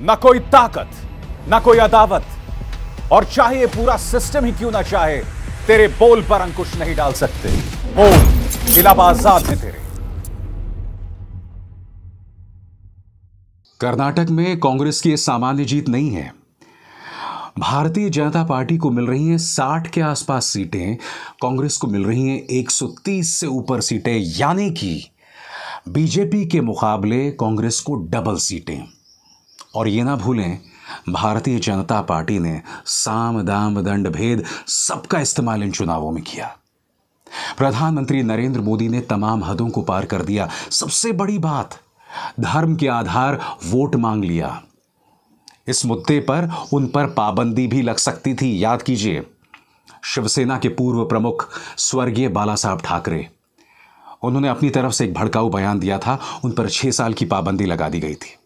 ना कोई ताकत ना कोई अदावत और चाहे पूरा सिस्टम ही क्यों ना चाहे तेरे बोल पर अंकुश नहीं डाल सकते बोल इलाहाबाद में तेरे कर्नाटक में कांग्रेस की सामान्य जीत नहीं है भारतीय जनता पार्टी को मिल रही हैं 60 के आसपास सीटें कांग्रेस को मिल रही हैं 130 से ऊपर सीटें यानी कि बीजेपी के मुकाबले कांग्रेस को डबल सीटें और ये ना भूलें भारतीय जनता पार्टी ने साम दाम दंड भेद सबका इस्तेमाल इन चुनावों में किया प्रधानमंत्री नरेंद्र मोदी ने तमाम हदों को पार कर दिया सबसे बड़ी बात धर्म के आधार वोट मांग लिया इस मुद्दे पर उन पर पाबंदी भी लग सकती थी याद कीजिए शिवसेना के पूर्व प्रमुख स्वर्गीय बाला साहब ठाकरे उन्होंने अपनी तरफ से एक भड़काऊ बयान दिया था उन पर छह साल की पाबंदी लगा दी गई थी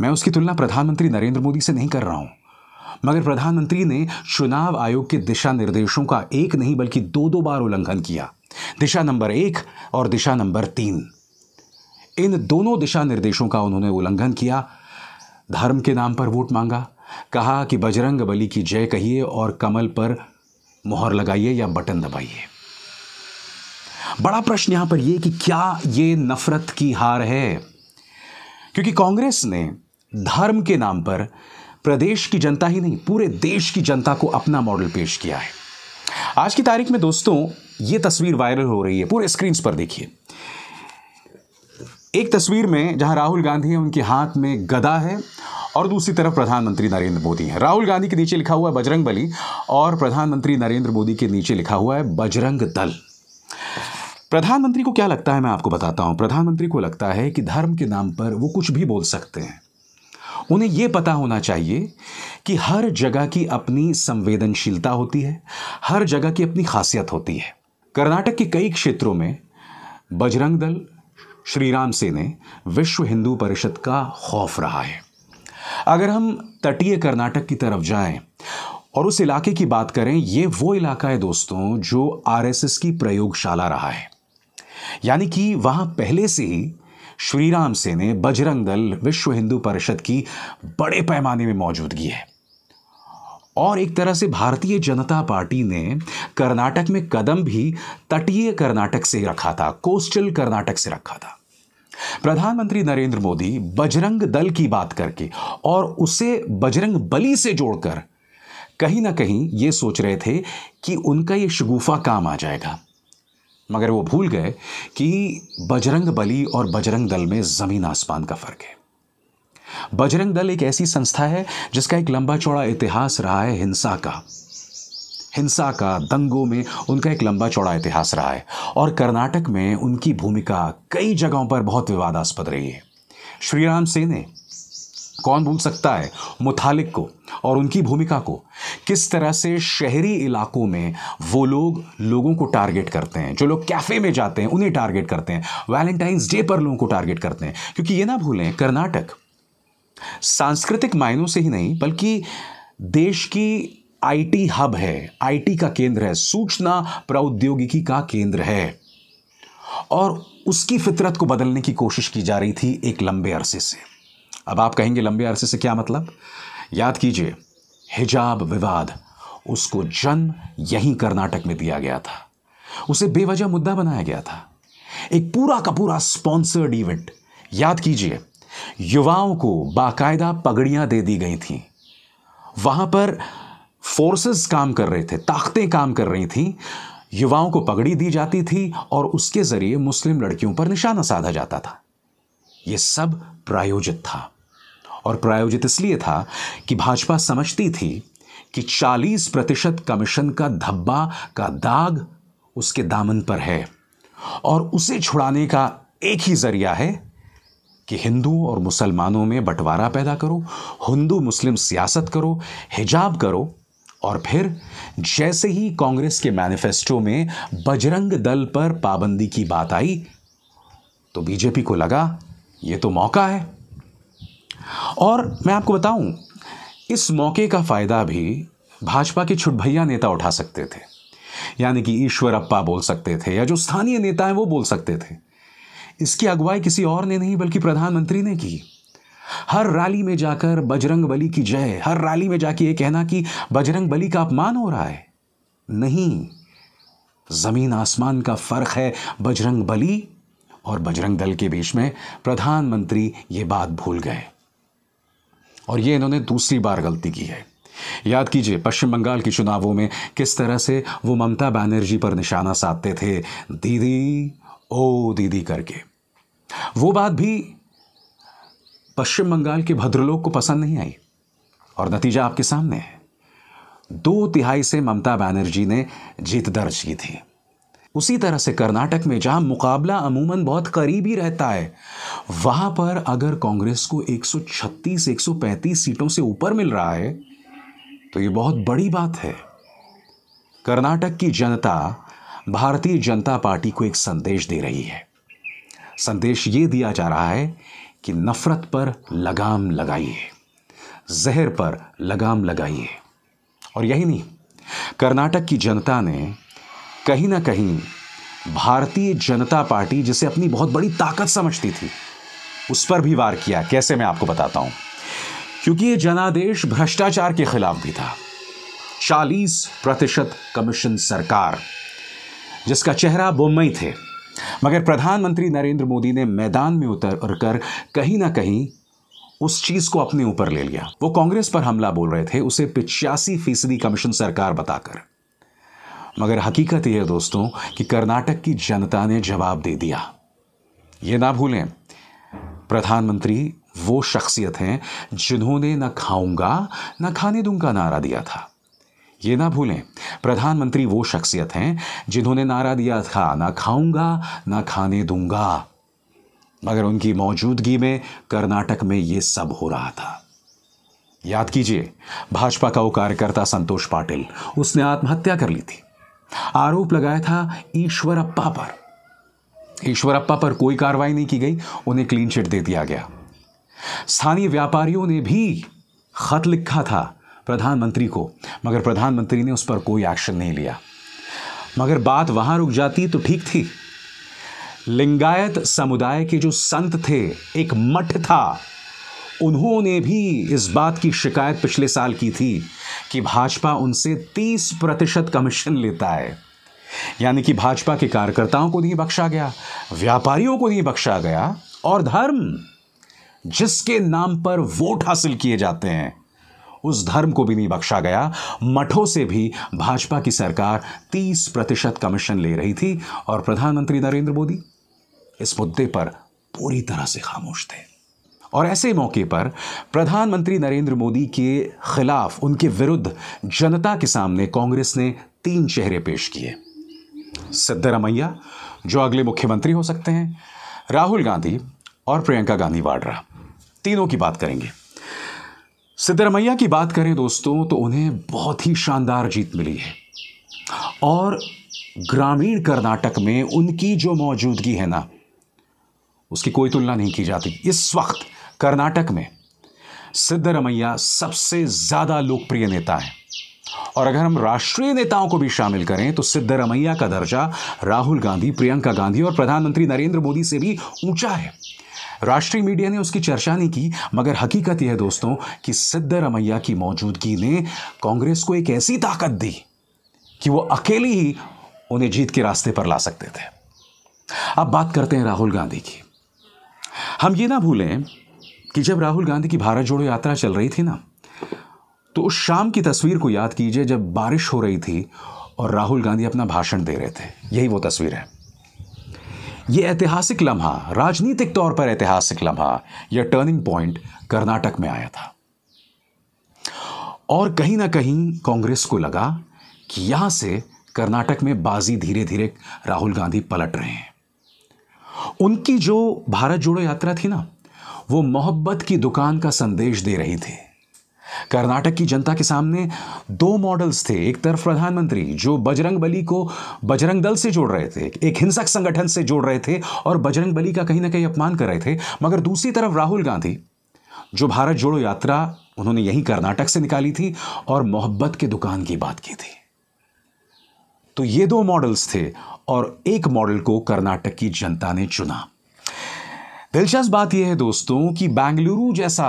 मैं उसकी तुलना प्रधानमंत्री नरेंद्र मोदी से नहीं कर रहा हूं मगर प्रधानमंत्री ने चुनाव आयोग के दिशा निर्देशों का एक नहीं बल्कि दो दो बार उल्लंघन किया दिशा नंबर एक और दिशा नंबर तीन इन दोनों दिशा निर्देशों का उन्होंने उल्लंघन किया धर्म के नाम पर वोट मांगा कहा कि बजरंग बली की जय कहिए और कमल पर मोहर लगाइए या बटन दबाइए बड़ा प्रश्न यहां पर यह कि क्या ये नफरत की हार है क्योंकि कांग्रेस ने धर्म के नाम पर प्रदेश की जनता ही नहीं पूरे देश की जनता को अपना मॉडल पेश किया है आज की तारीख में दोस्तों ये तस्वीर वायरल हो रही है पूरे स्क्रीन पर देखिए एक तस्वीर में जहां राहुल गांधी हैं उनके हाथ में गदा है और दूसरी तरफ प्रधानमंत्री नरेंद्र मोदी हैं राहुल गांधी के नीचे लिखा हुआ है बजरंग बली और प्रधानमंत्री नरेंद्र मोदी के नीचे लिखा हुआ है बजरंग दल प्रधानमंत्री को क्या लगता है मैं आपको बताता हूं प्रधानमंत्री को लगता है कि धर्म के नाम पर वो कुछ भी बोल सकते हैं उन्हें ये पता होना चाहिए कि हर जगह की अपनी संवेदनशीलता होती है हर जगह की अपनी खासियत होती है कर्नाटक के कई क्षेत्रों में बजरंग दल श्री राम से ने विश्व हिंदू परिषद का खौफ रहा है अगर हम तटीय कर्नाटक की तरफ जाएं और उस इलाके की बात करें ये वो इलाका है दोस्तों जो आरएसएस की प्रयोगशाला रहा है यानी कि वहाँ पहले से ही श्रीराम सेने बजरंग दल विश्व हिंदू परिषद की बड़े पैमाने में मौजूदगी है और एक तरह से भारतीय जनता पार्टी ने कर्नाटक में कदम भी तटीय कर्नाटक से रखा था कोस्टल कर्नाटक से रखा था प्रधानमंत्री नरेंद्र मोदी बजरंग दल की बात करके और उसे बजरंग बली से जोड़कर कहीं ना कहीं ये सोच रहे थे कि उनका ये शगुफा काम आ जाएगा मगर वो भूल गए कि बजरंग बली और बजरंग दल में ज़मीन आसमान का फ़र्क है बजरंग दल एक ऐसी संस्था है जिसका एक लंबा चौड़ा इतिहास रहा है हिंसा का हिंसा का दंगों में उनका एक लंबा चौड़ा इतिहास रहा है और कर्नाटक में उनकी भूमिका कई जगहों पर बहुत विवादास्पद रही है श्रीराम सेने कौन भूल सकता है मुथालिक को और उनकी भूमिका को किस तरह से शहरी इलाकों में वो लोग लोगों को टारगेट करते हैं जो लोग कैफ़े में जाते हैं उन्हें टारगेट करते हैं वैलेंटाइंस डे पर लोगों को टारगेट करते हैं क्योंकि ये ना भूलें कर्नाटक सांस्कृतिक मायनों से ही नहीं बल्कि देश की आईटी हब है आईटी का केंद्र है सूचना प्रौद्योगिकी का केंद्र है और उसकी फितरत को बदलने की कोशिश की जा रही थी एक लंबे अरसे से अब आप कहेंगे लंबे अरसे से क्या मतलब याद कीजिए हिजाब विवाद उसको जन्म यहीं कर्नाटक में दिया गया था उसे बेवजह मुद्दा बनाया गया था एक पूरा का पूरा स्पॉन्सर्ड इवेंट याद कीजिए युवाओं को बाकायदा पगड़ियां दे दी गई थी वहां पर फोर्सेस काम कर रहे थे ताकतें काम कर रही थी युवाओं को पगड़ी दी जाती थी और उसके जरिए मुस्लिम लड़कियों पर निशाना साधा जाता था यह सब प्रायोजित था और प्रायोजित इसलिए था कि भाजपा समझती थी कि 40 प्रतिशत कमीशन का धब्बा का दाग उसके दामन पर है और उसे छुड़ाने का एक ही जरिया है कि हिंदुओं और मुसलमानों में बंटवारा पैदा करो हिंदू मुस्लिम सियासत करो हिजाब करो और फिर जैसे ही कांग्रेस के मैनिफेस्टो में बजरंग दल पर पाबंदी की बात आई तो बीजेपी को लगा ये तो मौका है और मैं आपको बताऊं इस मौके का फ़ायदा भी भाजपा के छुटभैया नेता उठा सकते थे यानी कि ईश्वर अप्पा बोल सकते थे या जो स्थानीय नेता हैं वो बोल सकते थे इसकी अगुवाई किसी और ने नहीं बल्कि प्रधानमंत्री ने की हर रैली में जाकर बजरंग बली की जय हर रैली में जाके ये कहना कि बजरंग बली का अपमान हो रहा है नहीं जमीन आसमान का फर्क है बजरंग बली और बजरंग दल के बीच में प्रधानमंत्री ये बात भूल गए और ये इन्होंने दूसरी बार गलती की है याद कीजिए पश्चिम बंगाल की चुनावों में किस तरह से वो ममता बनर्जी पर निशाना साधते थे दीदी ओ दीदी करके वो बात भी पश्चिम बंगाल के भद्रलोक को पसंद नहीं आई और नतीजा आपके सामने है दो तिहाई से ममता बनर्जी ने जीत दर्ज की थी उसी तरह से कर्नाटक में जहां मुकाबला अमूमन बहुत करीबी रहता है वहां पर अगर कांग्रेस को 136 135 सीटों से ऊपर मिल रहा है तो ये बहुत बड़ी बात है कर्नाटक की जनता भारतीय जनता पार्टी को एक संदेश दे रही है संदेश ये दिया जा रहा है कि नफरत पर लगाम लगाइए जहर पर लगाम लगाइए और यही नहीं कर्नाटक की जनता ने कहीं ना कहीं भारतीय जनता पार्टी जिसे अपनी बहुत बड़ी ताकत समझती थी उस पर भी वार किया कैसे मैं आपको बताता हूं क्योंकि यह जनादेश भ्रष्टाचार के खिलाफ भी था 40 प्रतिशत कमीशन सरकार जिसका चेहरा बुम्बई थे मगर प्रधानमंत्री नरेंद्र मोदी ने मैदान में उतर कर कहीं ना कहीं उस चीज को अपने ऊपर ले लिया वो कांग्रेस पर हमला बोल रहे थे उसे पिचासी फीसदी कमीशन सरकार बताकर मगर हकीकत यह है दोस्तों कि कर्नाटक की जनता ने जवाब दे दिया ये ना भूलें प्रधानमंत्री वो शख्सियत हैं जिन्होंने ना खाऊंगा ना खाने दूंगा नारा दिया था ये ना भूलें प्रधानमंत्री वो शख्सियत हैं जिन्होंने नारा दिया था ना खाऊंगा ना खाने दूंगा मगर उनकी मौजूदगी में कर्नाटक में ये सब हो रहा था याद कीजिए भाजपा का वो कार्यकर्ता संतोष पाटिल उसने आत्महत्या कर ली थी आरोप लगाया था ईश्वर अप्पा पर ईश्वरप्पा पर कोई कार्रवाई नहीं की गई उन्हें क्लीन चिट दे दिया गया स्थानीय व्यापारियों ने भी खत लिखा था प्रधानमंत्री को मगर प्रधानमंत्री ने उस पर कोई एक्शन नहीं लिया मगर बात वहां रुक जाती तो ठीक थी लिंगायत समुदाय के जो संत थे एक मठ था उन्होंने भी इस बात की शिकायत पिछले साल की थी कि भाजपा उनसे 30 प्रतिशत कमीशन लेता है यानी कि भाजपा के कार्यकर्ताओं को नहीं बख्शा गया व्यापारियों को नहीं बख्शा गया और धर्म जिसके नाम पर वोट हासिल किए जाते हैं उस धर्म को भी नहीं बख्शा गया मठों से भी भाजपा की सरकार 30 प्रतिशत कमीशन ले रही थी और प्रधानमंत्री नरेंद्र मोदी इस मुद्दे पर पूरी तरह से खामोश थे और ऐसे मौके पर प्रधानमंत्री नरेंद्र मोदी के खिलाफ उनके विरुद्ध जनता के सामने कांग्रेस ने तीन चेहरे पेश किए सिद्धरमैया जो अगले मुख्यमंत्री हो सकते हैं राहुल गांधी और प्रियंका गांधी वाड्रा तीनों की बात करेंगे सिद्धरमैया की बात करें दोस्तों तो उन्हें बहुत ही शानदार जीत मिली है और ग्रामीण कर्नाटक में उनकी जो मौजूदगी है ना उसकी कोई तुलना नहीं की जाती इस वक्त कर्नाटक में सिद्धरमैया सबसे ज़्यादा लोकप्रिय नेता हैं और अगर हम राष्ट्रीय नेताओं को भी शामिल करें तो सिद्धरमैया का दर्जा राहुल गांधी प्रियंका गांधी और प्रधानमंत्री नरेंद्र मोदी से भी ऊंचा है राष्ट्रीय मीडिया ने उसकी चर्चा नहीं की मगर हकीकत यह है दोस्तों कि सिद्धरमैया की मौजूदगी ने कांग्रेस को एक ऐसी ताकत दी कि वो अकेली ही उन्हें जीत के रास्ते पर ला सकते थे अब बात करते हैं राहुल गांधी की हम ये ना भूलें कि जब राहुल गांधी की भारत जोड़ो यात्रा चल रही थी ना तो उस शाम की तस्वीर को याद कीजिए जब बारिश हो रही थी और राहुल गांधी अपना भाषण दे रहे थे यही वो तस्वीर है ये ऐतिहासिक लम्हा राजनीतिक तौर पर ऐतिहासिक लम्हा यह टर्निंग पॉइंट कर्नाटक में आया था और कहीं ना कहीं कांग्रेस को लगा कि यहां से कर्नाटक में बाजी धीरे धीरे राहुल गांधी पलट रहे हैं उनकी जो भारत जोड़ो यात्रा थी ना वो मोहब्बत की दुकान का संदेश दे रही थी कर्नाटक की जनता के सामने दो मॉडल्स थे एक तरफ प्रधानमंत्री जो बजरंग बली को बजरंग दल से जोड़ रहे थे एक हिंसक संगठन से जोड़ रहे थे और बजरंग बली का कहीं ना कहीं अपमान कर रहे थे मगर दूसरी तरफ राहुल गांधी जो भारत जोड़ो यात्रा उन्होंने यही कर्नाटक से निकाली थी और मोहब्बत के दुकान की बात की थी तो ये दो मॉडल्स थे और एक मॉडल को कर्नाटक की जनता ने चुना दिलचस्प बात यह है दोस्तों कि बेंगलुरु जैसा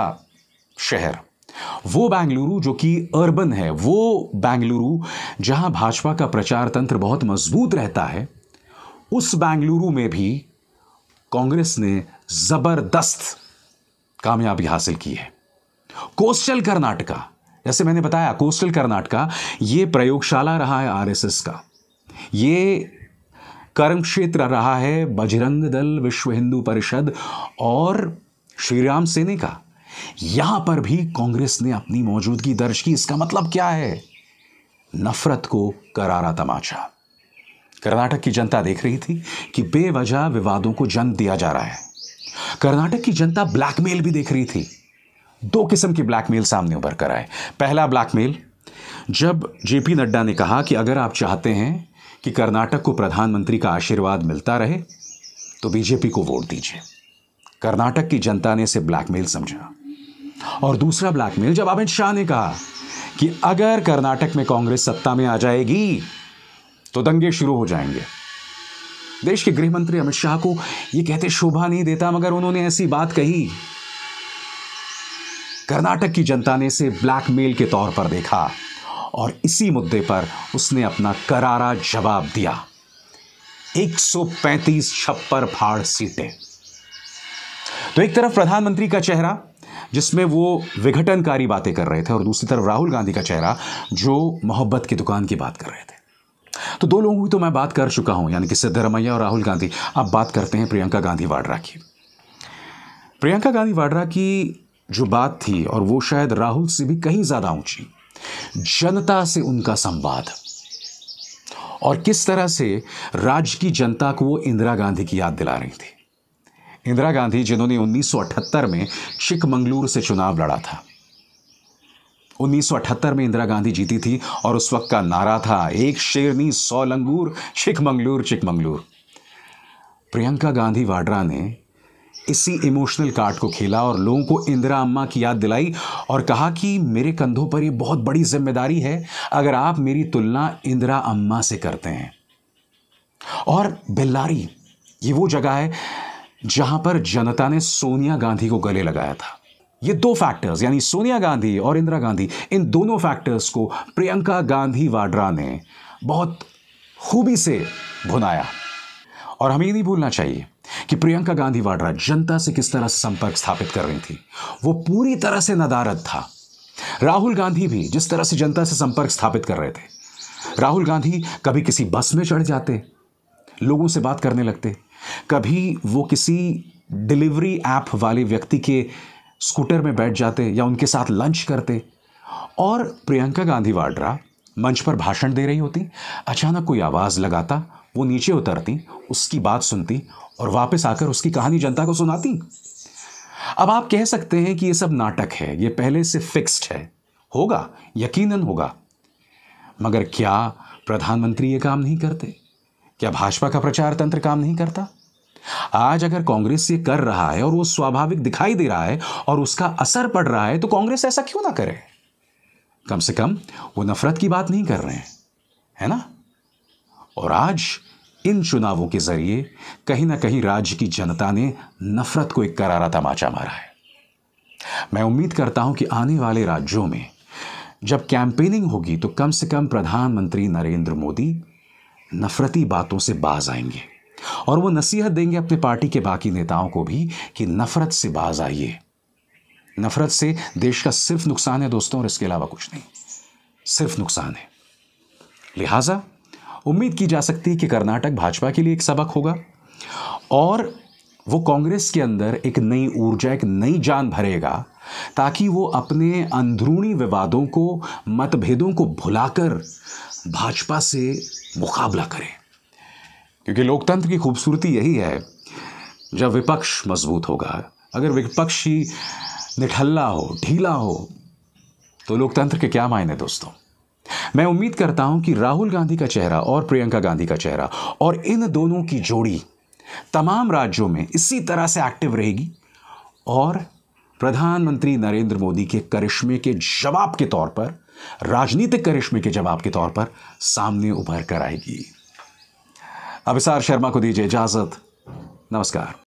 शहर वो बेंगलुरु जो कि अर्बन है वो बेंगलुरु जहां भाजपा का प्रचार तंत्र बहुत मजबूत रहता है उस बेंगलुरु में भी कांग्रेस ने जबरदस्त कामयाबी हासिल की है कोस्टल कर्नाटका जैसे मैंने बताया कोस्टल कर्नाटका ये प्रयोगशाला रहा है आरएसएस का ये कर्म क्षेत्र रहा है बजरंग दल विश्व हिंदू परिषद और श्रीराम सेने का यहां पर भी कांग्रेस ने अपनी मौजूदगी दर्ज की इसका मतलब क्या है नफरत को करारा तमाचा कर्नाटक की जनता देख रही थी कि बेवजह विवादों को जन्म दिया जा रहा है कर्नाटक की जनता ब्लैकमेल भी देख रही थी दो किस्म की ब्लैकमेल सामने उभर कर आए पहला ब्लैकमेल जब जेपी नड्डा ने कहा कि अगर आप चाहते हैं कि कर्नाटक को प्रधानमंत्री का आशीर्वाद मिलता रहे तो बीजेपी को वोट दीजिए कर्नाटक की जनता ने इसे ब्लैकमेल समझा और दूसरा ब्लैकमेल जब अमित शाह ने कहा कि अगर कर्नाटक में कांग्रेस सत्ता में आ जाएगी तो दंगे शुरू हो जाएंगे देश के गृहमंत्री अमित शाह को यह कहते शोभा नहीं देता मगर उन्होंने ऐसी बात कही कर्नाटक की जनता ने इसे ब्लैकमेल के तौर पर देखा और इसी मुद्दे पर उसने अपना करारा जवाब दिया 135 छप्पर फाड़ सीटें तो एक तरफ प्रधानमंत्री का चेहरा जिसमें वो विघटनकारी बातें कर रहे थे और दूसरी तरफ राहुल गांधी का चेहरा जो मोहब्बत की दुकान की बात कर रहे थे तो दो लोगों की तो मैं बात कर चुका हूं यानी कि सिद्धरमैया और राहुल गांधी अब बात करते हैं प्रियंका गांधी वाड्रा की प्रियंका गांधी वाड्रा की जो बात थी और वो शायद राहुल से भी कहीं ज़्यादा ऊंची जनता से उनका संवाद और किस तरह से राज्य की जनता को वो इंदिरा गांधी की याद दिला रही थी इंदिरा गांधी जिन्होंने 1978 में चिकमंगलूर से चुनाव लड़ा था 1978 में इंदिरा गांधी जीती थी और उस वक्त का नारा था एक शेरनी सौ लंगूर चिकमंगलूर चिकमंगलूर प्रियंका गांधी वाड्रा ने इसी इमोशनल कार्ड को खेला और लोगों को इंदिरा अम्मा की याद दिलाई और कहा कि मेरे कंधों पर यह बहुत बड़ी जिम्मेदारी है अगर आप मेरी तुलना इंदिरा अम्मा से करते हैं और बेल्लारी ये वो जगह है जहां पर जनता ने सोनिया गांधी को गले लगाया था ये दो फैक्टर्स यानी सोनिया गांधी और इंदिरा गांधी इन दोनों फैक्टर्स को प्रियंका गांधी वाड्रा ने बहुत खूबी से भुनाया और हमें ये नहीं भूलना चाहिए कि प्रियंका गांधी वाड्रा जनता से किस तरह संपर्क स्थापित कर रही थी वो पूरी तरह से नदारद था राहुल गांधी भी जिस तरह से जनता से संपर्क स्थापित कर रहे थे राहुल गांधी कभी किसी बस में चढ़ जाते लोगों से बात करने लगते कभी वो किसी डिलीवरी ऐप वाले व्यक्ति के स्कूटर में बैठ जाते या उनके साथ लंच करते और प्रियंका गांधी वाड्रा मंच पर भाषण दे रही होती अचानक कोई आवाज़ लगाता वो नीचे उतरती उसकी बात सुनती और वापस आकर उसकी कहानी जनता को सुनाती अब आप कह सकते हैं कि ये सब नाटक है ये पहले से फिक्स्ड है होगा यकीनन होगा मगर क्या प्रधानमंत्री ये काम नहीं करते क्या भाजपा का प्रचार तंत्र काम नहीं करता आज अगर कांग्रेस ये कर रहा है और वो स्वाभाविक दिखाई दे रहा है और उसका असर पड़ रहा है तो कांग्रेस ऐसा क्यों ना करे कम से कम वो नफरत की बात नहीं कर रहे हैं है ना और आज इन चुनावों के जरिए कहीं ना कहीं राज्य की जनता ने नफरत को एक करारा तमाचा मारा है मैं उम्मीद करता हूं कि आने वाले राज्यों में जब कैंपेनिंग होगी तो कम से कम प्रधानमंत्री नरेंद्र मोदी नफरती बातों से बाज आएंगे और वो नसीहत देंगे अपने पार्टी के बाकी नेताओं को भी कि नफरत से बाज आइए नफरत से देश का सिर्फ नुकसान है दोस्तों और इसके अलावा कुछ नहीं सिर्फ नुकसान है लिहाजा उम्मीद की जा सकती है कि कर्नाटक भाजपा के लिए एक सबक होगा और वो कांग्रेस के अंदर एक नई ऊर्जा एक नई जान भरेगा ताकि वो अपने अंदरूनी विवादों को मतभेदों को भुलाकर भाजपा से मुकाबला करें क्योंकि लोकतंत्र की खूबसूरती यही है जब विपक्ष मजबूत होगा अगर विपक्ष ही निठल्ला हो ढीला हो तो लोकतंत्र के क्या मायने दोस्तों मैं उम्मीद करता हूं कि राहुल गांधी का चेहरा और प्रियंका गांधी का चेहरा और इन दोनों की जोड़ी तमाम राज्यों में इसी तरह से एक्टिव रहेगी और प्रधानमंत्री नरेंद्र मोदी के करिश्मे के जवाब के तौर पर राजनीतिक करिश्मे के जवाब के तौर पर सामने उभर कर आएगी अभिसार शर्मा को दीजिए इजाजत नमस्कार